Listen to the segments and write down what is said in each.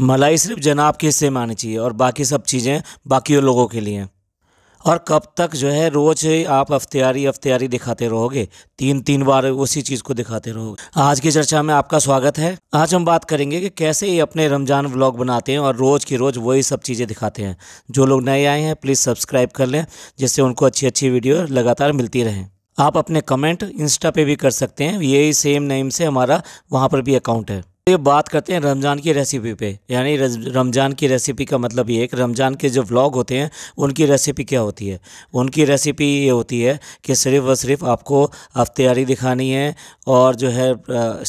मलाई सिर्फ जनाब के हिस्से में आनी चाहिए और बाकी सब चीज़ें बाकी लोगों के लिए और कब तक जो है रोज़ आप अफ्तियारी अफ्तियारी दिखाते रहोगे तीन तीन बार उसी चीज़ को दिखाते रहोगे आज की चर्चा में आपका स्वागत है आज हम बात करेंगे कि कैसे ये अपने रमज़ान व्लॉग बनाते हैं और रोज़ की रोज़ वही सब चीज़ें दिखाते हैं जो लोग नए आए हैं प्लीज़ सब्सक्राइब कर लें जिससे उनको अच्छी अच्छी वीडियो लगातार मिलती रहें आप अपने कमेंट इंस्टा पे भी कर सकते हैं यही सेम नेम से हमारा वहाँ पर भी अकाउंट है ये बात करते हैं रमज़ान की रेसिपी पे यानी रमज़ान की रेसिपी का मतलब ये है कि रमज़ान के जो व्लॉग होते हैं उनकी रेसिपी क्या होती है उनकी रेसिपी ये होती है कि सिर्फ़ व सिर्फ आपको अफ्तारी दिखानी है और जो है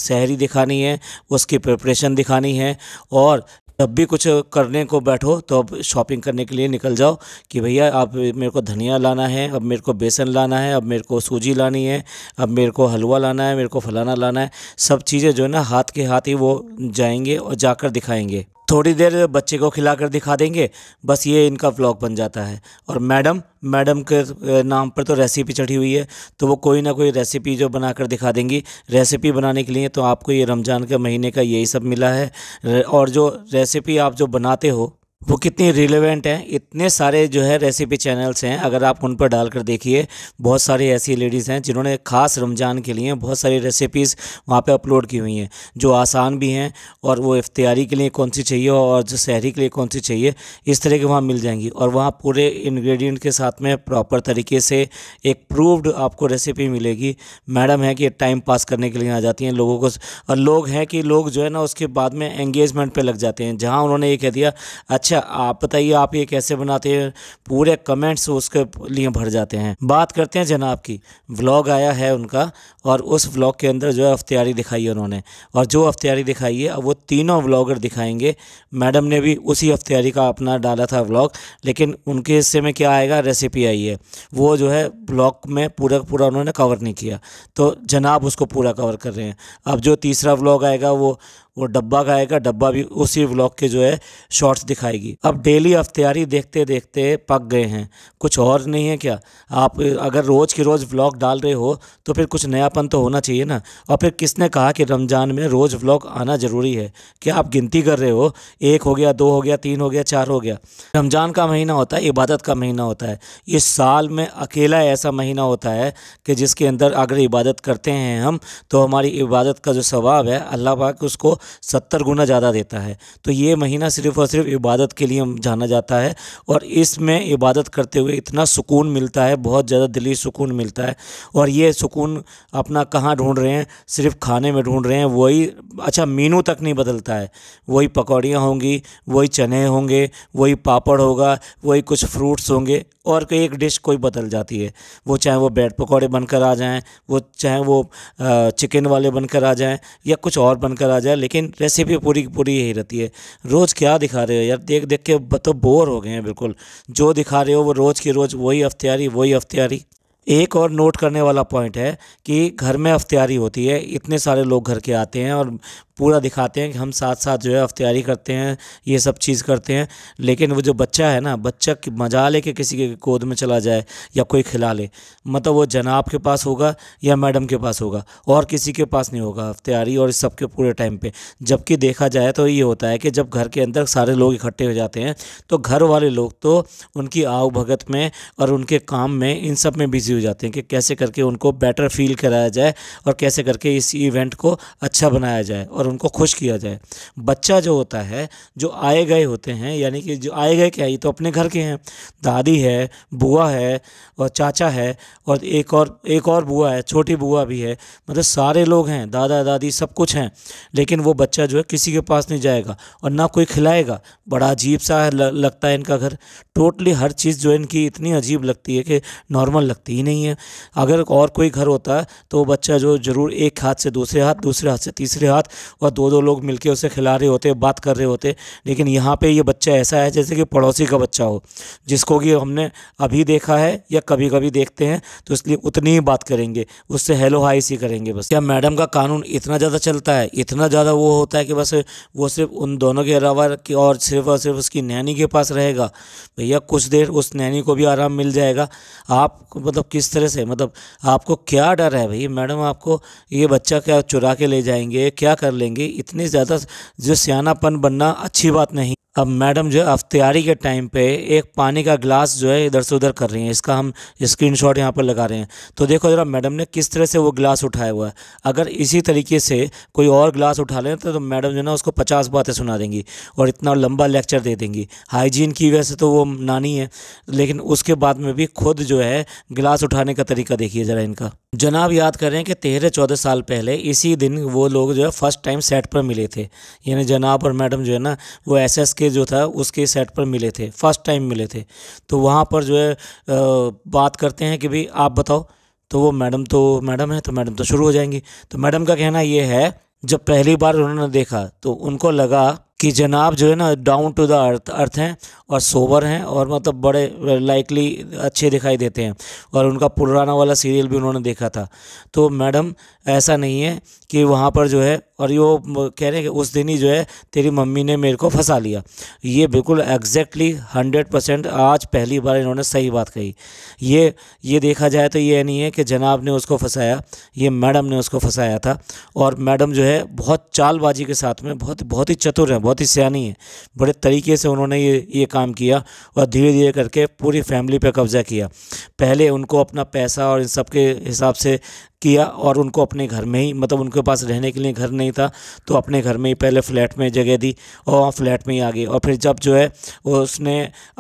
सहरी दिखानी है उसकी प्रिपरेशन दिखानी है और जब भी कुछ करने को बैठो तो अब शॉपिंग करने के लिए निकल जाओ कि भैया आप मेरे को धनिया लाना है अब मेरे को बेसन लाना है अब मेरे को सूजी लानी है अब मेरे को हलवा लाना है मेरे को फलाना लाना है सब चीज़ें जो है ना हाथ के हाथ ही वो जाएंगे और जाकर दिखाएंगे थोड़ी देर बच्चे को खिलाकर दिखा देंगे बस ये इनका व्लॉग बन जाता है और मैडम मैडम के नाम पर तो रेसिपी चढ़ी हुई है तो वो कोई ना कोई रेसिपी जो बना कर दिखा देंगी रेसिपी बनाने के लिए तो आपको ये रमज़ान के महीने का यही सब मिला है और जो रेसिपी आप जो बनाते हो वो कितनी रिलेवेंट हैं इतने सारे जो है रेसिपी चैनल्स हैं अगर आप उन पर डालकर देखिए बहुत सारी ऐसी लेडीज़ हैं जिन्होंने ख़ास रमज़ान के लिए बहुत सारी रेसिपीज़ वहाँ पे अपलोड की हुई हैं जो आसान भी हैं और वो इफ्तियारी के लिए कौन सी चाहिए और जो शहरी के लिए कौन सी चाहिए इस तरह के वहाँ मिल जाएंगी और वहाँ पूरे इन्ग्रीडियंट के साथ में प्रॉपर तरीके से एक प्रूवड आपको रेसिपी मिलेगी मैडम है कि टाइम पास करने के लिए आ जाती हैं लोगों को और लोग हैं कि लोग जो है ना उसके बाद में एंगेजमेंट पर लग जाते हैं जहाँ उन्होंने ये कह दिया अच्छा अच्छा आप बताइए आप ये कैसे बनाते हैं पूरे कमेंट्स उसके लिए भर जाते हैं बात करते हैं जनाब की व्लॉग आया है उनका और उस व्लॉग के अंदर जो है अख्तियारी दिखाई है उन्होंने और जो अख्तियारी दिखाई है वो तीनों व्लॉगर दिखाएंगे मैडम ने भी उसी अख्तियारी का अपना डाला था व्लॉग लेकिन उनके हिस्से में क्या आएगा रेसिपी आई है वो जो है ब्लॉग में पूरा पूरा उन्होंने कवर नहीं किया तो जनाब उसको पूरा कवर कर रहे हैं अब जो तीसरा व्लॉग आएगा वो वो डब्बा का आएगा डब्बा भी उसी व्लॉग के जो है शॉर्ट्स दिखाएगी अब डेली अफ्तियारी देखते देखते पक गए हैं कुछ और नहीं है क्या आप अगर रोज़ के रोज़ व्लॉग डाल रहे हो तो फिर कुछ नयापन तो होना चाहिए ना और फिर किसने कहा कि रमज़ान में रोज़ व्लॉग आना ज़रूरी है क्या आप गिनती कर रहे हो एक हो गया दो हो गया तीन हो गया चार हो गया रमज़ान का महीना होता है इबादत का महीना होता है इस साल में अकेला ऐसा महीना होता है कि जिसके अंदर अगर इबादत करते हैं हम तो हमारी इबादत का जो स्वभाव है अल्लाह पाक उसको सत्तर गुना ज़्यादा देता है तो ये महीना सिर्फ़ और सिर्फ इबादत के लिए जाना जाता है और इसमें इबादत करते हुए इतना सुकून मिलता है बहुत ज़्यादा दिली सुकून मिलता है और ये सुकून अपना कहाँ ढूंढ रहे हैं सिर्फ खाने में ढूंढ रहे हैं वही अच्छा मीनू तक नहीं बदलता है वही पकौड़ियाँ होंगी वही चने होंगे वही पापड़ होगा वही कुछ फ्रूट्स होंगे और कोई एक डिश कोई बदल जाती है वो चाहे वो ब्रेड पकौड़े बनकर आ जाएँ वो चाहे वो चिकन वाले बनकर आ जाएँ या कुछ और बनकर आ जाए लेकिन लेकिन रेसिपी पूरी पूरी यही रहती है रोज़ क्या दिखा रहे हो यार देख देख के तो बोर हो गए हैं बिल्कुल जो दिखा रहे हो वो रोज़ की रोज़ वही अख्तियारी वही अख्तियारी एक और नोट करने वाला पॉइंट है कि घर में अफ्तियारी होती है इतने सारे लोग घर के आते हैं और पूरा दिखाते हैं कि हम साथ साथ जो है अफ्तियारी करते हैं ये सब चीज़ करते हैं लेकिन वो जो बच्चा है ना बच्चा मजा ले किसी के गोद में चला जाए या कोई खिला ले मतलब वो जनाब के पास होगा या मैडम के पास होगा और किसी के पास नहीं होगा अफ्तियारी और इस सब के पूरे टाइम पे जबकि देखा जाए तो ये होता है कि जब घर के अंदर सारे लोग इकट्ठे हो जाते हैं तो घर वाले लोग तो उनकी आव भगत में और उनके काम में इन सब में बिज़ी हो जाते हैं कि कैसे करके उनको बेटर फील कराया जाए और कैसे करके इस इवेंट को अच्छा बनाया जाए और और उनको खुश किया जाए बच्चा जो होता है जो आए गए होते हैं यानी कि जो आए गए क्या ये तो अपने घर के हैं दादी है बुआ है और चाचा है और एक और एक और बुआ है छोटी बुआ भी है मतलब सारे लोग हैं दादा दादी सब कुछ हैं लेकिन वो बच्चा जो है किसी के पास नहीं जाएगा और ना कोई खिलाएगा बड़ा अजीब सा लगता है इनका घर टोटली हर चीज़ जो इनकी इतनी अजीब लगती है कि नॉर्मल लगती ही नहीं है अगर और कोई घर होता है तो बच्चा जो ज़रूर एक हाथ से दूसरे हाथ दूसरे हाथ से तीसरे हाथ वह दो दो लोग मिलके उसे खिला रहे होते बात कर रहे होते लेकिन यहाँ पे ये बच्चा ऐसा है जैसे कि पड़ोसी का बच्चा हो जिसको कि हमने अभी देखा है या कभी कभी देखते हैं तो इसलिए उतनी ही बात करेंगे उससे हेलो हाई सी करेंगे बस क्या मैडम का कानून इतना ज़्यादा चलता है इतना ज़्यादा वो होता है कि बस वो सिर्फ उन दोनों के अलावा और सिर्फ और सिर्फ उसकी नैनी के पास रहेगा भैया कुछ देर उस नैनी को भी आराम मिल जाएगा आप मतलब किस तरह से मतलब आपको क्या डर है भैया मैडम आपको ये बच्चा क्या चुरा के ले जाएंगे क्या कर ले लेंगे इतने ज़्यादा जो सियानापन बनना अच्छी बात नहीं अब मैडम जो है अफ्तियारी के टाइम पे एक पानी का गिलास जो है इधर से उधर कर रही हैं इसका हम स्क्रीनशॉट शॉट यहाँ पर लगा रहे हैं तो देखो ज़रा मैडम ने किस तरह से वो गिलास उठाया हुआ है अगर इसी तरीके से कोई और गिलास उठा लें तो, तो मैडम जो है ना उसको पचास बातें सुना देंगी और इतना लंबा लेक्चर दे देंगी हाइजीन की वजह से तो वो नानी है लेकिन उसके बाद में भी खुद जो है गिलास उठाने का तरीका देखिए ज़रा इनका जनाब याद करें कि तेरह चौदह साल पहले इसी दिन वो लोग जो है फर्स्ट टाइम सेट पर मिले थे यानी जनाब और मैडम जो है ना वो एस एस के जो था उसके सेट पर मिले थे फर्स्ट टाइम मिले थे तो वहाँ पर जो है बात करते हैं कि भाई आप बताओ तो वो मैडम तो मैडम है तो मैडम तो शुरू हो जाएंगी तो मैडम का कहना ये है जब पहली बार उन्होंने देखा तो उनको लगा कि जनाब जो है ना down to the earth earth हैं और सोवर हैं और मतलब बड़े लाइकली अच्छे दिखाई देते हैं और उनका पुराना वाला सीरियल भी उन्होंने देखा था तो मैडम ऐसा नहीं है कि वहाँ पर जो है और ये वो कह रहे हैं कि उस दिन ही जो है तेरी मम्मी ने मेरे को फंसा लिया ये बिल्कुल एग्जैक्टली हंड्रेड परसेंट आज पहली बार इन्होंने सही बात कही ये ये देखा जाए तो ये नहीं है कि जनाब ने उसको फंसाया ये मैडम ने उसको फंसाया था और मैडम जो है बहुत चालबाजी के साथ में बहुत बहुत ही चतुर हैं बहुत ही सियानी है बड़े तरीके से उन्होंने ये ये काम किया और धीरे धीरे करके पूरी फैमिली पर कब्जा किया पहले उनको अपना पैसा और इन सब के हिसाब से किया और उनको अपने घर में ही मतलब उनके पास रहने के लिए घर नहीं था तो अपने घर में ही पहले फ्लैट में जगह दी और फ्लैट में ही आ गई और फिर जब जो है उसने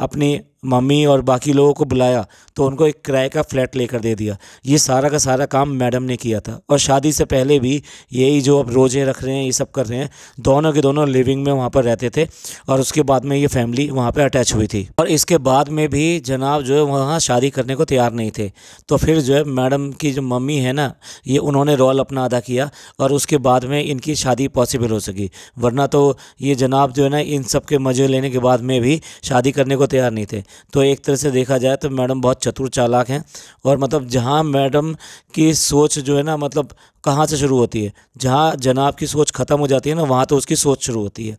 अपनी मम्मी और बाकी लोगों को बुलाया तो उनको एक किराए का फ्लैट लेकर दे दिया ये सारा का सारा काम मैडम ने किया था और शादी से पहले भी यही जो अब रोज़े रख रहे हैं ये सब कर रहे हैं दोनों के दोनों लिविंग में वहाँ पर रहते थे और उसके बाद में ये फैमिली वहाँ पर अटैच हुई थी और इसके बाद में भी जनाब जो है वहाँ शादी करने को तैयार नहीं थे तो फिर जो है मैडम की जो मम्मी है ना ये उन्होंने रोल अपना अदा किया और उसके बाद में इनकी शादी पॉसिबल हो सकी वरना तो ये जनाब जो है ना इन सब के मज़े लेने के बाद में भी शादी करने को तैयार नहीं थे तो एक तरह से देखा जाए तो मैडम बहुत चतुर चालाक हैं और मतलब जहाँ मैडम की सोच जो है ना मतलब कहाँ से शुरू होती है जहाँ जनाब की सोच ख़त्म हो जाती है ना वहाँ तो उसकी सोच शुरू होती है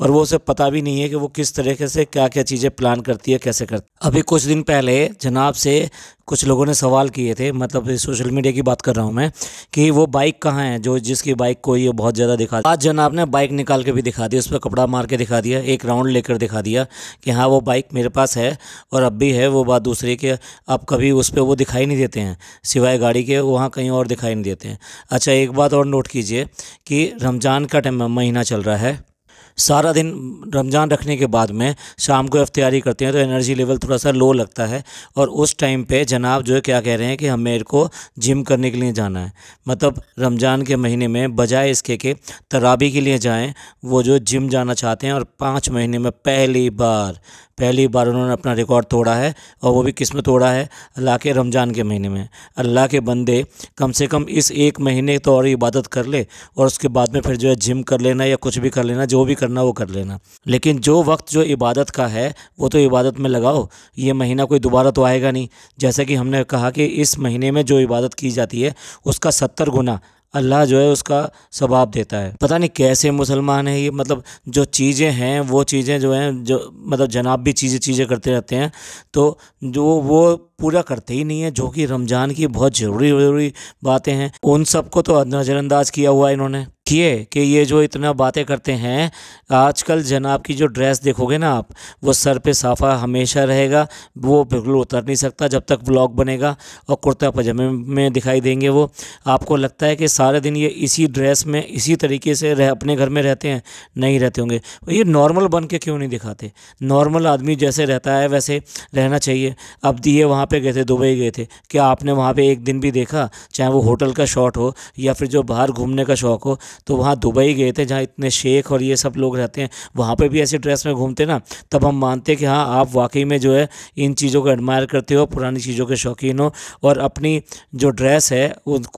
और वो उसे पता भी नहीं है कि वो किस तरीके से क्या क्या चीज़ें प्लान करती है कैसे करती है अभी कुछ दिन पहले जनाब से कुछ लोगों ने सवाल किए थे मतलब सोशल मीडिया की बात कर रहा हूँ मैं कि वो बाइक कहाँ है जो जिसकी बाइक को ये बहुत ज़्यादा दिखा आज जनाब ने बाइक निकाल के भी दिखा दी उस पर कपड़ा मार के दिखा दिया एक राउंड लेकर दिखा दिया कि हाँ वो बाइक मेरे पास है और अब भी है वो बात दूसरी कि अब कभी उस पर वो दिखाई नहीं देते हैं सिवाय गाड़ी के वहाँ कहीं और दिखाई नहीं देते हैं अच्छा एक बात और नोट कीजिए कि रमज़ान का टाइम महीना चल रहा है सारा दिन रमज़ान रखने के बाद में शाम को अफ्तियारी करते हैं तो एनर्जी लेवल थोड़ा सा लो लगता है और उस टाइम पे जनाब जो है क्या कह रहे हैं कि हमें को जिम करने के लिए जाना है मतलब रमज़ान के महीने में बजाय इसके के तराबी के लिए जाएं वो जो जिम जाना चाहते हैं और पाँच महीने में पहली बार पहली बार उन्होंने अपना रिकॉर्ड तोड़ा है और वो भी किस में तोड़ा है अल्लाह के रमज़ान के महीने में अल्लाह के बंदे कम से कम इस एक महीने तो और इबादत कर ले और उसके बाद में फिर जो है जिम कर लेना या कुछ भी कर लेना जो भी करना वो कर लेना लेकिन जो वक्त जो इबादत का है वो तो इबादत में लगाओ ये महीना कोई दोबारा तो आएगा नहीं जैसे कि हमने कहा कि इस महीने में जो इबादत की जाती है उसका सत्तर गुना अल्लाह जो है उसका सवाब देता है पता नहीं कैसे मुसलमान है ये मतलब जो चीज़ें हैं वो चीज़ें जो हैं जो मतलब जनाब भी चीज़ें चीज़ें करते रहते हैं तो जो वो पूरा करते ही नहीं है जो कि रमज़ान की बहुत ज़रूरी ज़रूरी बातें हैं उन सबको तो नज़रअंदाज किया हुआ है इन्होंने किए कि ये जो इतना बातें करते हैं आजकल जनाब की जो ड्रेस देखोगे ना आप वो सर पे साफ़ा हमेशा रहेगा वो बिल्कुल उतर नहीं सकता जब तक ब्लॉग बनेगा और कुर्ता पजामे में दिखाई देंगे वो आपको लगता है कि सारे दिन ये इसी ड्रेस में इसी तरीके से रह अपने घर में रहते हैं नहीं रहते होंगे ये नॉर्मल बन के क्यों नहीं दिखाते नॉर्मल आदमी जैसे रहता है वैसे रहना चाहिए अब ये वहाँ पर गए थे दुबई गए थे क्या आपने वहाँ पर एक दिन भी देखा चाहे वो होटल का शॉट हो या फिर जो बाहर घूमने का शौक़ हो तो वहाँ दुबई गए थे जहाँ इतने शेख और ये सब लोग रहते हैं वहाँ पर भी ऐसी ड्रेस में घूमते ना तब हम मानते कि हाँ आप वाकई में जो है इन चीज़ों को एडमायर करते हो पुरानी चीज़ों के शौकीन हो और अपनी जो ड्रेस है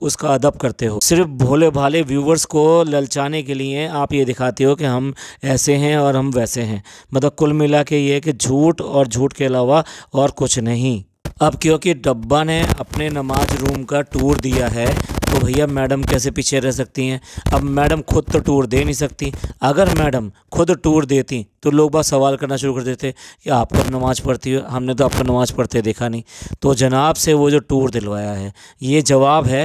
उसका अदब करते हो सिर्फ भोले भाले व्यूवर्स को ललचाने के लिए आप ये दिखाते हो कि हम ऐसे हैं और हम वैसे हैं मतलब कुल मिला के ये कि झूठ और झूठ के अलावा और कुछ नहीं अब क्योंकि डब्बा ने अपने नमाज रूम का टूर दिया है तो भैया मैडम कैसे पीछे रह सकती हैं अब मैडम खुद तो टूर दे नहीं सकती अगर मैडम खुद टूर देती तो लोग बात सवाल करना शुरू कर देते कि आप कब नमाज़ पढ़ती हो हमने तो आपको नमाज़ पढ़ते देखा नहीं तो जनाब से वो जो टूर दिलवाया है ये जवाब है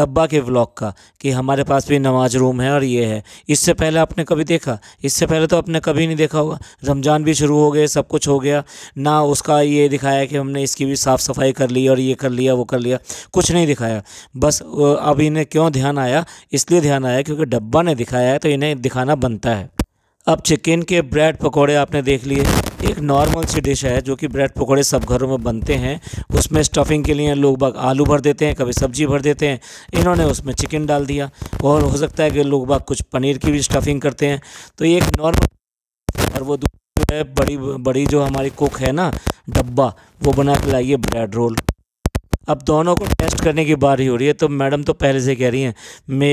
डब्बा के ब्लॉक का कि हमारे पास भी नमाज रूम है और ये है इससे पहले आपने कभी देखा इससे पहले तो आपने कभी नहीं देखा होगा रमज़ान भी शुरू हो गए सब कुछ हो गया ना उसका ये दिखाया कि हमने इसकी भी साफ़ सफाई कर ली और ये कर लिया वो कर लिया कुछ नहीं दिखाया बस अब इन्हें क्यों ध्यान आया इसलिए ध्यान आया क्योंकि डब्बा ने दिखाया है तो इन्हें दिखाना बनता है अब चिकन के ब्रेड पकोड़े आपने देख लिए एक नॉर्मल सी डिश है जो कि ब्रेड पकोड़े सब घरों में बनते हैं उसमें स्टफिंग के लिए लोग बाग आलू भर देते हैं कभी सब्जी भर देते हैं इन्होंने उसमें चिकन डाल दिया और हो सकता है कि लोग बाग कुछ पनीर की भी स्टफिंग करते हैं तो ये एक नॉर्मल और वो है बड़ी बड़ी जो हमारी कुक है ना डब्बा वो बना के लाइए ब्रेड रोल अब दोनों को टेस्ट करने की बारी हो रही है तो मैडम तो पहले से कह रही हैं मे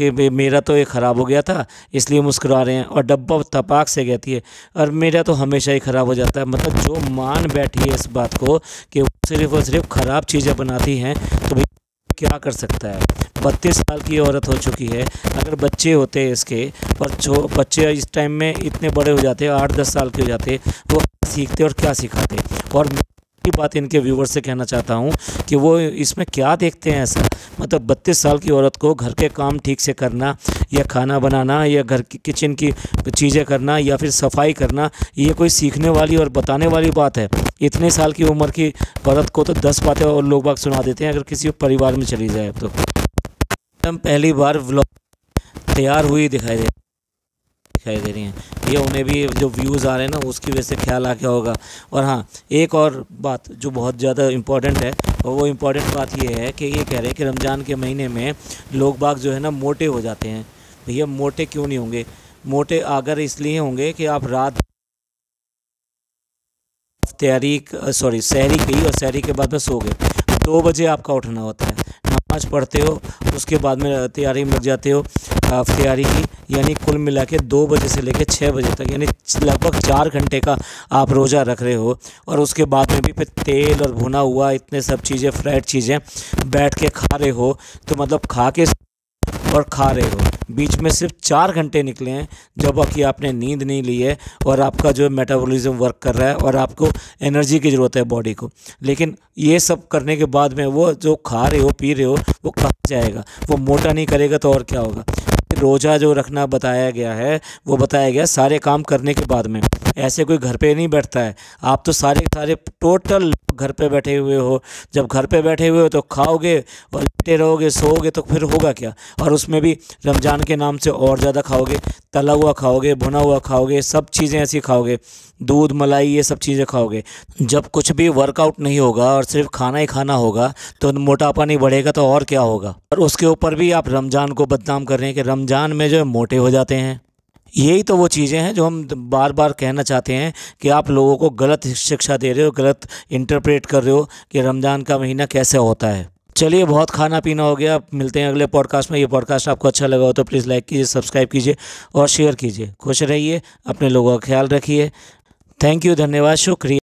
कि मेरा तो ये ख़राब हो गया था इसलिए मुस्कुरा रहे हैं और डब्बा तपाक से कहती है और मेरा तो हमेशा ही ख़राब हो जाता है मतलब जो मान बैठी है इस बात को कि वो सिर्फ और सिर्फ ख़राब चीज़ें बनाती हैं तो भाई क्या कर सकता है बत्तीस साल की औरत हो चुकी है अगर बच्चे होते इसके और जो बच्चे इस टाइम में इतने बड़े हो जाते आठ दस साल के हो जाते वो सीखते और क्या सिखाते और की बात इनके व्यूवर से कहना चाहता हूँ कि वो इसमें क्या देखते हैं ऐसा मतलब बत्तीस साल की औरत को घर के काम ठीक से करना या खाना बनाना या घर की किचन की चीज़ें करना या फिर सफाई करना ये कोई सीखने वाली और बताने वाली बात है इतने साल की उम्र की औरत को तो दस बातें और लोग बाग सुना देते हैं अगर किसी परिवार में चली जाए तो हम पहली बार व्लॉग तैयार हुई दिखाई दे दिखाई दे रही हैं ये उन्हें भी जो व्यूज़ आ रहे हैं ना उसकी वजह से ख्याल आ गया होगा और हाँ एक और बात जो बहुत ज़्यादा इम्पॉर्टेंट है और वो इम्पॉर्टेंट बात ये है कि ये कह रहे हैं कि रमज़ान के महीने में लोग बाग जो है ना मोटे हो जाते हैं भैया मोटे क्यों नहीं होंगे मोटे आगर इसलिए होंगे कि आप रात तैयारी सॉरी सहरी गई और सहरी के बाद में सो गए दो बजे आपका उठना होता है नमाज पढ़ते हो उसके बाद में तैयारी में लग जाते हो तैयारी की यानी कुल मिला के दो बजे से लेकर छः बजे तक यानी लगभग चार घंटे का आप रोज़ा रख रहे हो और उसके बाद में भी फिर तेल और भुना हुआ इतने सब चीज़ें फ्रेड चीज़ें बैठ के खा रहे हो तो मतलब खा के और खा रहे हो बीच में सिर्फ चार घंटे निकले हैं जब कि आपने नींद नहीं ली है और आपका जो मेटाबॉलिज्म वर्क कर रहा है और आपको एनर्जी की ज़रूरत है बॉडी को लेकिन ये सब करने के बाद में वो जो खा रहे हो पी रहे हो वो कहाँ जाएगा वो मोटा नहीं करेगा तो और क्या होगा रोज़ा जो रखना बताया गया है वो बताया गया सारे काम करने के बाद में ऐसे कोई घर पे नहीं बैठता है आप तो सारे सारे टोटल घर पे बैठे हुए हो जब घर पे बैठे हुए हो तो खाओगे और लेटे रहोगे सोओगे तो फिर होगा क्या और उसमें भी रमज़ान के नाम से और ज़्यादा खाओगे तला हुआ खाओगे भुना हुआ खाओगे सब चीज़ें ऐसी खाओगे दूध मलाई ये सब चीज़ें खाओगे जब कुछ भी वर्कआउट नहीं होगा और सिर्फ खाना ही खाना होगा तो मोटापा नहीं बढ़ेगा तो और क्या होगा और उसके ऊपर भी आप रमज़ान को बदनाम कर रहे हैं कि रमज़ान में जो है मोटे हो जाते हैं यही तो वो चीज़ें हैं जो हम बार बार कहना चाहते हैं कि आप लोगों को गलत शिक्षा दे रहे हो गलत इंटरप्रेट कर रहे हो कि रमज़ान का महीना कैसे होता है चलिए बहुत खाना पीना हो गया मिलते हैं अगले पॉडकास्ट में ये पॉडकास्ट आपको अच्छा लगा हो तो प्लीज़ लाइक कीजिए सब्सक्राइब कीजिए और शेयर कीजिए खुश रहिए अपने लोगों का ख्याल रखिए थैंक यू धन्यवाद शुक्रिया